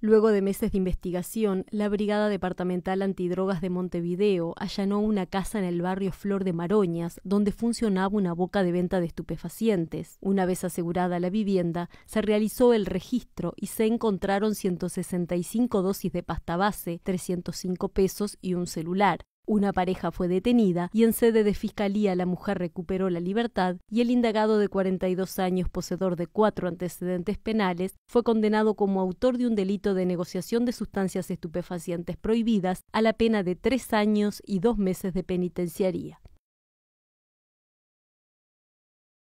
Luego de meses de investigación, la Brigada Departamental Antidrogas de Montevideo allanó una casa en el barrio Flor de Maroñas, donde funcionaba una boca de venta de estupefacientes. Una vez asegurada la vivienda, se realizó el registro y se encontraron 165 dosis de pasta base, 305 pesos y un celular. Una pareja fue detenida y en sede de fiscalía la mujer recuperó la libertad y el indagado de 42 años, poseedor de cuatro antecedentes penales, fue condenado como autor de un delito de negociación de sustancias estupefacientes prohibidas a la pena de tres años y dos meses de penitenciaría.